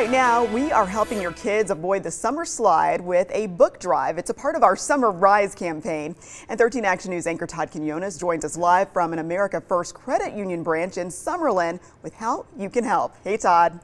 right now, we are helping your kids avoid the summer slide with a book drive. It's a part of our Summer Rise campaign. And 13 Action News anchor Todd Quinones joins us live from an America First Credit Union branch in Summerlin with how you can help. Hey, Todd.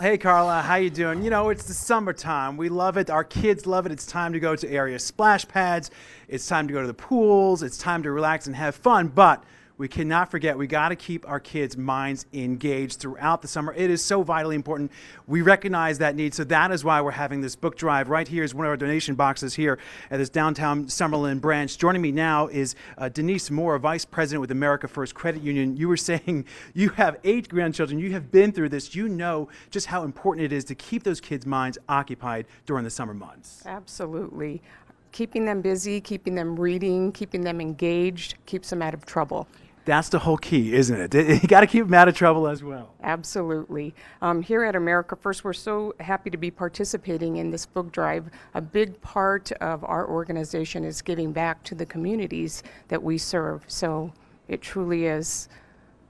Hey Carla, how you doing? You know, it's the summertime. We love it. Our kids love it. It's time to go to area splash pads. It's time to go to the pools. It's time to relax and have fun. But we cannot forget we got to keep our kids' minds engaged throughout the summer. It is so vitally important. We recognize that need, so that is why we're having this book drive. Right here is one of our donation boxes here at this downtown Summerlin branch. Joining me now is uh, Denise Moore, Vice President with America First Credit Union. You were saying you have eight grandchildren. You have been through this. You know just how important it is to keep those kids' minds occupied during the summer months. Absolutely keeping them busy, keeping them reading, keeping them engaged, keeps them out of trouble. That's the whole key, isn't it? You got to keep them out of trouble as well. Absolutely. Um, here at America First, we're so happy to be participating in this book drive. A big part of our organization is giving back to the communities that we serve. So it truly is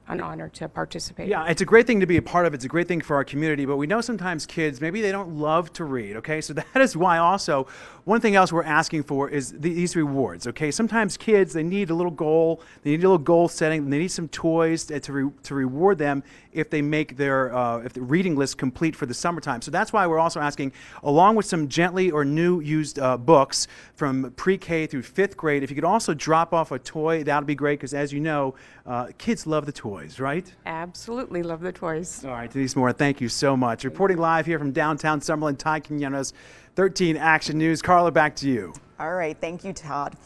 an honor to participate. Yeah, it's a great thing to be a part of. It's a great thing for our community, but we know sometimes kids, maybe they don't love to read, okay? So that is why also one thing else we're asking for is the, these rewards, okay? Sometimes kids, they need a little goal, they need a little goal setting, they need some toys to, to, re, to reward them if they make their uh, if the reading list complete for the summertime. So that's why we're also asking, along with some gently or new used uh, books from pre-K through fifth grade, if you could also drop off a toy, that would be great because as you know, uh, kids love the toy toys, right? Absolutely love the toys. All right, Denise Moore, thank you so much. Reporting live here from downtown Summerlin, Todd Quinones, 13 Action News. Carla, back to you. All right, thank you, Todd.